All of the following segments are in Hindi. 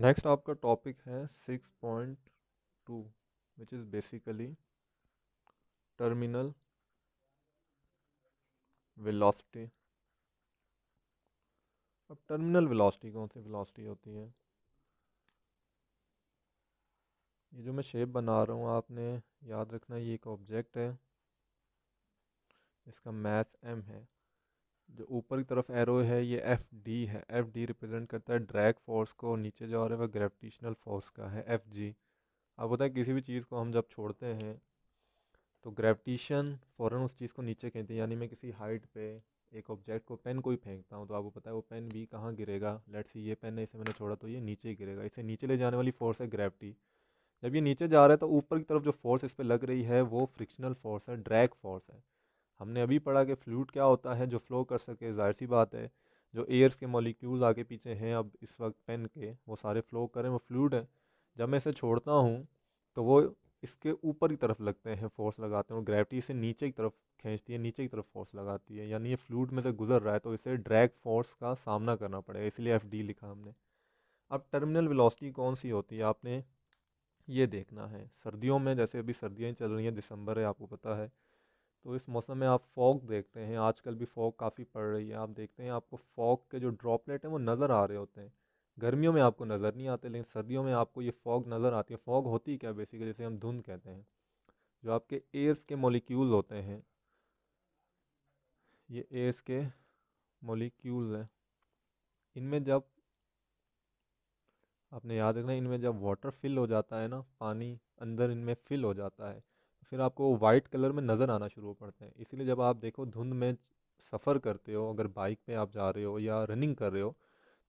नेक्स्ट आपका टॉपिक है six point two which is basically terminal velocity अब टर्मिनल वेलोसिटी कौन सी वेलोसिटी होती है ये जो मैं शेप बना रहा हूँ आपने याद रखना ये एक ऑब्जेक्ट है इसका मैथ एम है जो ऊपर की तरफ एरो है ये एफ डी है एफ डी रिप्रेजेंट करता है ड्रैग फोर्स को नीचे जो आ रहा है वह ग्रेविटेशनल फोर्स का है एफ जी आप पता है किसी भी चीज़ को हम जब छोड़ते हैं तो ग्रेविटेशन फ़ौरन उस चीज़ को नीचे कहते हैं यानी मैं किसी हाइट पे एक ऑब्जेक्ट को पेन को ही फेंकता हूँ तो आपको पता है वो पेन भी कहाँ गिरेगा लेट सी ये पेन है इसे मैंने छोड़ा तो ये नीचे ही गिरेगा इसे नीचे ले जाने वाली फ़ोर्स है ग्रेविटी जब ये नीचे जा रहा है तो ऊपर की तरफ जो फोर्स इस पर लग रही है वो फ्रिक्शनल फोर्स है ड्रैग फोर्स है हमने अभी पढ़ा कि फ्लूड क्या होता है जो फ्लो कर सके जाहिर सी बात है जो एयर्स के मॉलिक्यूल्स आगे पीछे हैं अब इस वक्त पेन के वो सारे फ्लो करें वो फ्लूड हैं जब मैं इसे छोड़ता हूँ तो वो इसके ऊपर की तरफ लगते हैं फोर्स लगाते हैं और ग्रेविटी इसे नीचे की तरफ खींचती है नीचे की तरफ फोर्स लगाती है यानी ये फ्लूड में से गुजर रहा है तो इसे ड्रैग फोर्स का सामना करना पड़ेगा इसलिए एफ डी लिखा हमने अब टर्मिनल वेलोसिटी कौन सी होती है आपने ये देखना है सर्दियों में जैसे अभी सर्दियाँ चल रही हैं दिसंबर है आपको पता है तो इस मौसम में आप फॉग देखते हैं आजकल भी फॉग काफ़ी पड़ रही है आप देखते हैं आपको फॉग के जो ड्रॉपलेट हैं वो नज़र आ रहे होते हैं गर्मियों में आपको नज़र नहीं आते लेकिन सर्दियों में आपको ये फॉग नज़र आती है फॉग होती क्या बेसिकली जैसे हम धुंध कहते हैं जो आपके एयर्स के मोलिक्यूल होते हैं ये एयर्स के मोलिक्यूल हैं इनमें जब आपने याद रखना इनमें जब वाटर फिल हो जाता है ना पानी अंदर इनमें फिल हो जाता है फिर आपको वाइट कलर में नज़र आना शुरू पड़ते हैं इसीलिए जब आप देखो धुंध में सफ़र करते हो अगर बाइक पे आप जा रहे हो या रनिंग कर रहे हो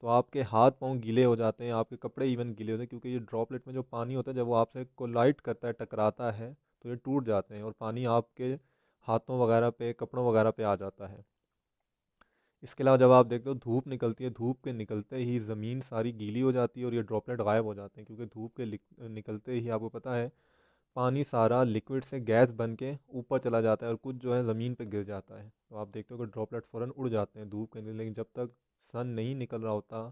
तो आपके हाथ पांव गीले हो जाते हैं आपके कपड़े इवन गीले होते हैं क्योंकि ये ड्रॉपलेट में जो पानी होता है जब वो आपसे कोलाइट करता है टकराता है तो ये टूट जाते हैं और पानी आपके हाथों वगैरह पे कपड़ों वगैरह पे आ जाता है इसके अलावा जब आप देखते हो धूप निकलती है धूप के निकलते ही ज़मीन सारी गीली हो जाती है और ये ड्रॉपलेट गायब हो जाते हैं क्योंकि धूप के निकलते ही आपको पता है पानी सारा लिक्विड से गैस बन के ऊपर चला जाता है और कुछ जो है ज़मीन पे गिर जाता है तो आप देखते हो कि ड्रॉपलेट फ़ौरन उड़ जाते हैं धूप के अंदर लेकिन जब तक सन नहीं निकल रहा होता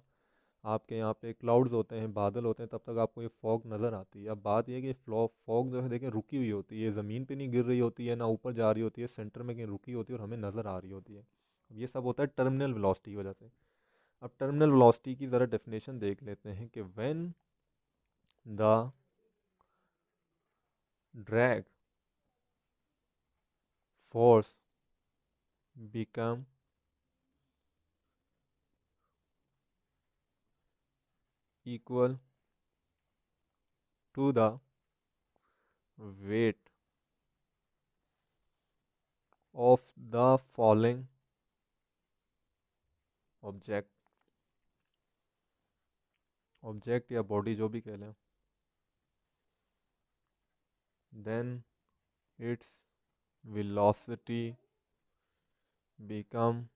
आपके यहाँ पे क्लाउड्स होते हैं बादल होते हैं तब तक आपको ये फॉग नज़र आती है अब बात यह है कि फ्लॉ फॉग जो है देखें रुकी हुई होती है ये ज़मीन पे नहीं गिर रही होती है ना ऊपर जा रही होती है सेंटर में कहीं रुकी होती है और हमें नज़र आ रही होती है अब ये सब होता है टर्मिनल वेलोसिटी की वजह से अब टर्मिनल वेलोसिटी की ज़रा डेफिनेशन देख लेते हैं कि when the drag force become equal to the weight of the falling object object या body जो भी कह लें then its velocity become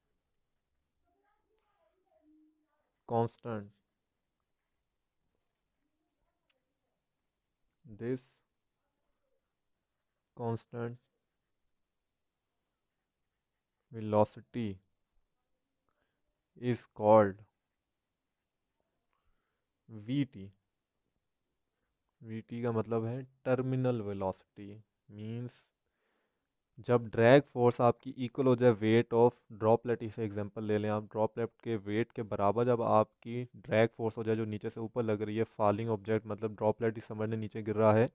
constant this constant velocity is called vt T का मतलब है टर्मिनल वेलोसिटी मींस जब ड्रैग फोर्स आपकी इक्वल हो जाए वेट ऑफ ड्रॉपलेट इसे एग्जांपल ले लें आप ड्रॉपलेट के वेट के बराबर जब आपकी ड्रैग फोर्स हो जाए जो नीचे से ऊपर लग रही है फॉलिंग ऑब्जेक्ट मतलब ड्रॉपलेट इस समझने नीचे गिर रहा है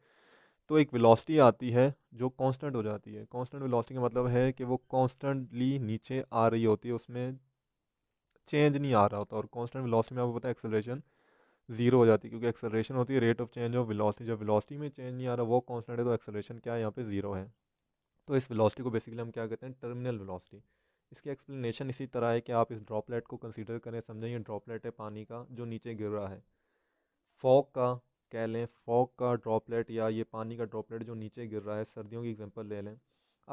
तो एक वेलोसिटी आती है जो कांस्टेंट हो जाती है कांस्टेंट वेलोसिटी का मतलब है कि वो कांस्टेंटली नीचे आ रही होती है उसमें चेंज नहीं आ रहा होता और कांस्टेंट वेलोसिटी में आपको पता है एक्सेलरेशन जीरो हो जाती है क्योंकि एक्सेलरेशन होती है rate of change of velocity जब वेलोसिटी में चेंज नहीं आ रहा वो कॉन्स्टेंट है तो एक्सेलरेशन क्या है यहाँ पे जीरो है तो इस वेलोसिटी को बेसिकली हम क्या कहते हैं टर्मिनल वेलोसिटी इसकी एक्सप्लेनेशन इसी तरह है कि आप इस ड्रॉपलेट को कंसिडर करें समझें ये ड्रॉपलेट है पानी का जो नीचे गिर रहा है फॉक का कह लें फॉक का ड्रॉपलेट या ये पानी का ड्रॉपलेट जो नीचे गिर रहा है सर्दियों की एग्जाम्पल ले लें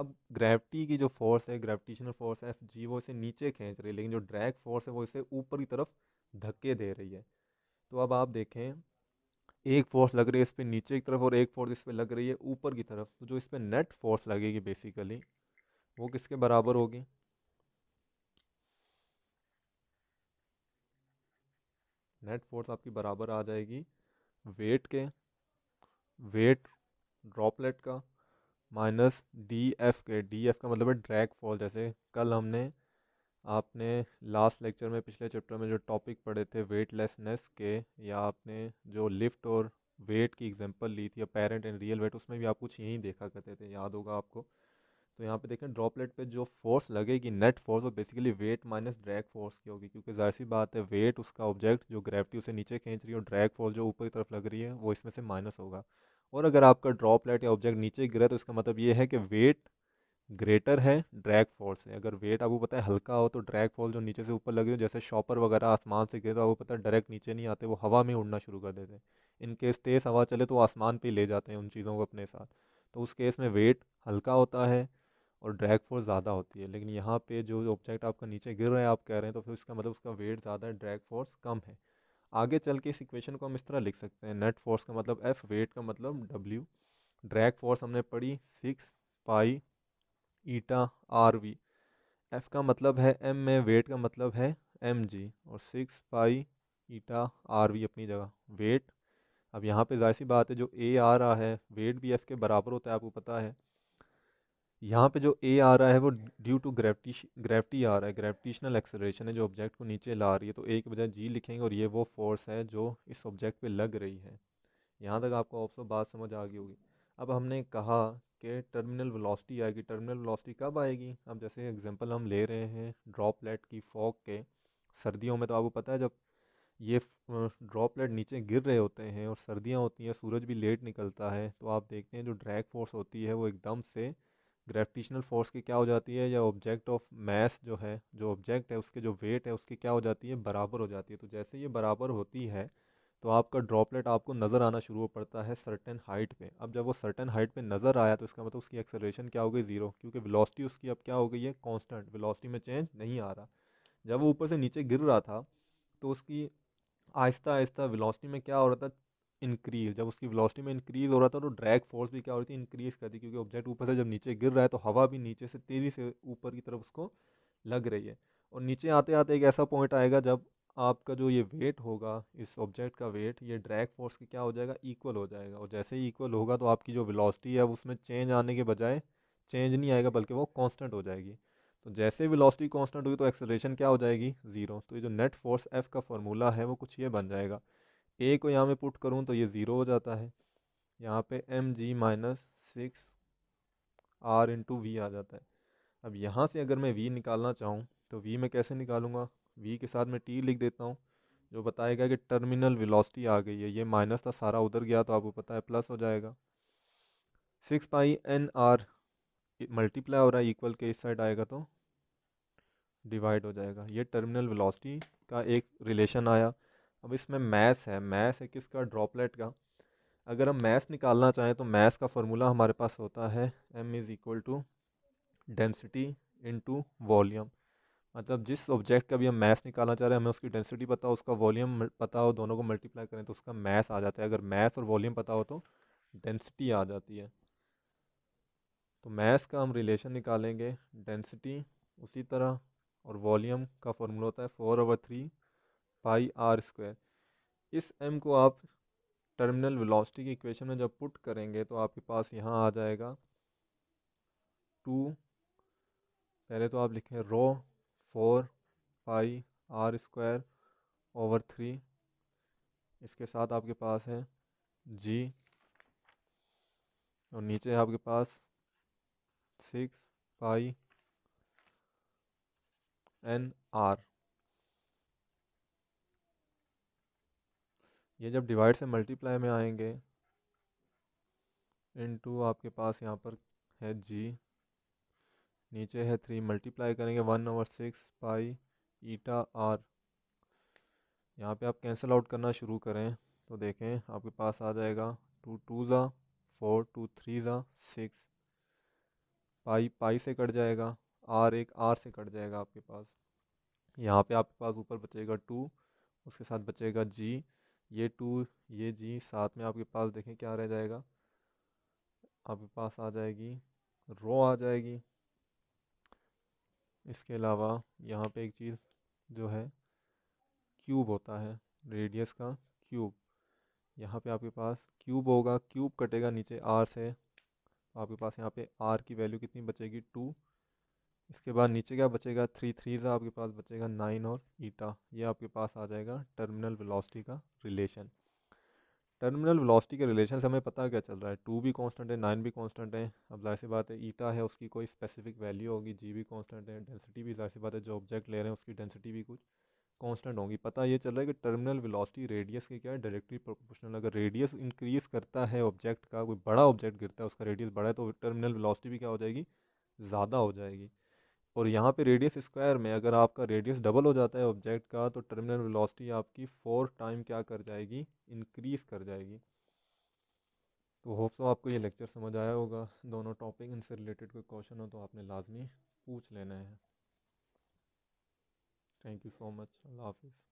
अब ग्रेविटी की जो फोर्स है ग्रेविटेशनल फोर्स एफ जी वो इसे नीचे खींच रही है लेकिन जो ड्रैग फोर्स है वो इसे ऊपर की तरफ धक्के दे रही है तो अब आप देखें एक फोर्स लग रही है इस पर नीचे की तरफ और एक फोर्स इस पर लग रही है ऊपर की तरफ तो जो इस पर नेट फोर्स लगेगी बेसिकली वो किसके बराबर होगी नेट फोर्स आपकी बराबर आ जाएगी वेट के वेट ड्रॉपलेट का माइनस डी एफ के डी एफ का मतलब है ड्रैग फोर्स जैसे कल हमने आपने लास्ट लेक्चर में पिछले चैप्टर में जो टॉपिक पढ़े थे वेटलेसनेस के या आपने जो लिफ्ट और वेट की एग्जांपल ली थी या पेरेंट एंड रियल वेट उसमें भी आप कुछ यहीं देखा करते थे याद होगा आपको तो यहाँ पे देखें ड्रॉपलेट पे जो फोर्स लगेगी नेट फोर्स वो basically weight minus drag force की होगी क्योंकि जाहिर सी बात है वेट उसका ऑब्जेक्ट जो ग्रेविटी उसे नीचे खींच रही है और ड्रैग फोर्स जो ऊपर की तरफ लग रही है वो इसमें से माइनस होगा और अगर आपका ड्रॉपलेट या ऑब्जेक्ट नीचे गिरा तो इसका मतलब ये है कि वेट ग्रेटर है ड्रैग फोर्स है अगर वेट आपको पता है हल्का हो तो ड्रैग फोर्स जो नीचे से ऊपर लगे हो जैसे शॉपर वगैरह आसमान से गिरे तो आपको पता है डायरेक्ट नीचे नहीं आते वो हवा में उड़ना शुरू कर देते हैं इन केस तेज़ हवा चले तो आसमान पे ले जाते हैं उन चीज़ों को अपने साथ तो उस केस में वेट हल्का होता है और ड्रैग फोर्स ज़्यादा होती है लेकिन यहाँ पे जो ऑब्जेक्ट आपका नीचे गिर रहा है आप कह रहे हैं तो फिर उसका मतलब उसका वेट ज़्यादा है ड्रैग फोर्स कम है आगे चल के इस इक्वेशन को हम इस तरह लिख सकते हैं नेट फोर्स का मतलब एफ़ वेट का मतलब डब्ल्यू ड्रैग फोर्स हमने पढ़ी six pi eta R V F का मतलब है एम में वेट का मतलब है एम जी और six pi eta R V अपनी जगह वेट अब यहाँ पे जाहिर सी बात है जो ए आ रहा है वेट भी एफ़ के बराबर होता है आपको पता है यहाँ पे जो ए आ रहा है वो ड्यू टू ग्रेविटी ग्रेविटी आ रहा है ग्रेविटेशनल एक्सलेशन है जो ऑब्जेक्ट को नीचे ला रही है तो ए के बजाय जी लिखेंगे और ये वो फोर्स है जो इस ऑब्जेक्ट पे लग रही है यहाँ तक आपको ऑप्शन बात समझ आ गई होगी अब हमने कहा कि टर्मिनल वेलोसिटी आएगी टर्मिनल वेलोसिटी कब आएगी अब जैसे एग्जांपल हम ले रहे हैं ड्रॉपलेट की फॉग के सर्दियों में तो आपको पता है जब ये ड्रॉपलेट नीचे गिर रहे होते हैं और सर्दियाँ होती हैं सूरज भी लेट निकलता है तो आप देखते हैं जो ड्रैग फोर्स होती है वो एकदम से ग्रेविटेशनल फोर्स की क्या हो जाती है या ऑब्जेक्ट ऑफ मैस जो है जो ऑब्जेक्ट है उसके जो वेट है उसकी क्या हो जाती है बराबर हो जाती है तो जैसे ये बराबर होती है तो आपका ड्रॉपलेट आपको नज़र आना शुरू हो पड़ता है सर्टेन हाइट पे अब जब वो सर्टेन हाइट पे नज़र आया तो इसका मतलब उसकी एक्सेलरेशन क्या हो गई ज़ीरो क्योंकि वेलोसिटी उसकी अब क्या हो गई है कांस्टेंट वेलोसिटी में चेंज नहीं आ रहा जब वो ऊपर से नीचे गिर रहा था तो उसकी आहिस्ता आहिस्ता वेलोसिटी में क्या हो रहा था इंक्रीज जब उसकी वेलोसिटी में इंक्रीज़ हो रहा था तो ड्रैग फोर्स भी क्या हो रही थी इंक्रीज़ कर दी क्योंकि ऑब्जेक्ट ऊपर से जब नीचे गिर रहा है तो हवा भी नीचे से तेज़ी से ऊपर की तरफ उसको लग रही है और नीचे आते आते एक ऐसा पॉइंट आएगा जब आपका जो ये वेट होगा इस ऑब्जेक्ट का वेट ये ड्रैग फोर्स के क्या हो जाएगा इक्वल हो जाएगा और जैसे ही इक्वल होगा तो आपकी जो वेलोसिटी है उसमें चेंज आने के बजाय चेंज नहीं आएगा बल्कि वो कांस्टेंट हो जाएगी तो जैसे वेलोसिटी कांस्टेंट होगी तो एक्सेलरेशन क्या हो जाएगी ज़ीरो तो ये जो नेट फोर्स एफ़ का फार्मूला है वो कुछ ये बन जाएगा ए को यहाँ में पुट करूँ तो ये ज़ीरो हो जाता है यहाँ पर M G minus six R into V आ जाता है अब यहाँ से अगर मैं वी निकालना चाहूँ तो वी मैं कैसे निकालूंगा वी के साथ मैं टी लिख देता हूँ जो बताएगा कि टर्मिनल वेलोसिटी आ गई है ये माइनस था सारा उधर गया तो आपको पता है प्लस हो जाएगा six pi N R multiply हो रहा है इक्वल के इस साइड आएगा तो डिवाइड हो जाएगा ये टर्मिनल वेलोसिटी का एक रिलेशन आया अब इसमें मैस है मैस है किसका ड्रॉपलेट का अगर हम मैस निकालना चाहें तो मैस का फार्मूला हमारे पास होता है M is equal to density to volume मतलब जिस ऑब्जेक्ट का भी हम मैस निकालना चाह रहे हैं हमें उसकी डेंसिटी पता हो उसका वॉल्यूम पता हो दोनों को मल्टीप्लाई करें तो उसका मैस आ जाता है अगर मैस और वॉल्यूम पता हो तो डेंसिटी आ जाती है तो मैस का हम रिलेशन निकालेंगे डेंसिटी उसी तरह और वॉल्यूम का फॉर्मूला होता है four over three pi R square इस एम को आप टर्मिनल वेलोसिटी की इक्वेशन में जब पुट करेंगे तो आपके पास यहाँ आ जाएगा टू पहले तो आप लिखें rho four pi R square over three इसके साथ आपके पास है जी और नीचे है आपके पास सिक्स पाई एन आर ये जब डिवाइड से मल्टीप्लाई में आएंगे इनटू आपके पास यहाँ पर है जी नीचे है थ्री मल्टीप्लाई करेंगे one over six pi eta R यहाँ पे आप कैंसिल आउट करना शुरू करें तो देखें आपके पास आ जाएगा टू टू ज़ा फोर टू थ्री ज़ा सिक्स पाई पाई से कट जाएगा आर एक आर से कट जाएगा आपके पास यहाँ पे आपके पास ऊपर बचेगा टू उसके साथ बचेगा जी ये टू ये जी साथ में आपके पास देखें क्या रह जाएगा आपके पास आ जाएगी रो आ जाएगी इसके अलावा यहाँ पे एक चीज़ जो है क्यूब होता है रेडियस का क्यूब यहाँ पे आपके पास क्यूब होगा क्यूब कटेगा नीचे आर से आपके पास यहाँ पे आर की वैल्यू कितनी बचेगी टू इसके बाद नीचे क्या बचेगा थ्री थ्री आपके पास बचेगा नाइन और ईटा ये आपके पास आ जाएगा टर्मिनल वेलोसिटी का रिलेशन टर्मिनल वेलोसिटी के रिलेशन से हमें पता क्या चल रहा है टू भी कांस्टेंट है नाइन भी कांस्टेंट है अब जाहिर सी बात है ईटा है उसकी कोई स्पेसिफिक वैल्यू होगी जी भी कांस्टेंट है डेंसिटी भी जाहिर सी बात है जो ऑब्जेक्ट ले रहे हैं उसकी डेंसिटी भी कुछ कांस्टेंट होगी पता ये चल रहा है कि टर्मिनल वेलोसिटी रेडियस के क्या है डायरेक्टली प्रोपोर्शनल अगर रेडियस इंक्रीज़ करता है ऑब्जेक्ट का कोई बड़ा ऑब्जेक्ट गिरता है उसका रेडियस बढ़ा है तो टर्मिनल वेलोसिटी भी क्या हो जाएगी ज़्यादा हो जाएगी और यहाँ पे रेडियस स्क्वायर में अगर आपका रेडियस डबल हो जाता है ऑब्जेक्ट का तो टर्मिनल वेलोसिटी आपकी फोर टाइम क्या कर जाएगी इंक्रीज़ कर जाएगी तो होप सो आपको ये लेक्चर समझ आया होगा दोनों टॉपिक इनसे रिलेटेड कोई क्वेश्चन हो तो आपने लाजमी पूछ लेना है थैंक यू सो मच अल्लाह हाफिज़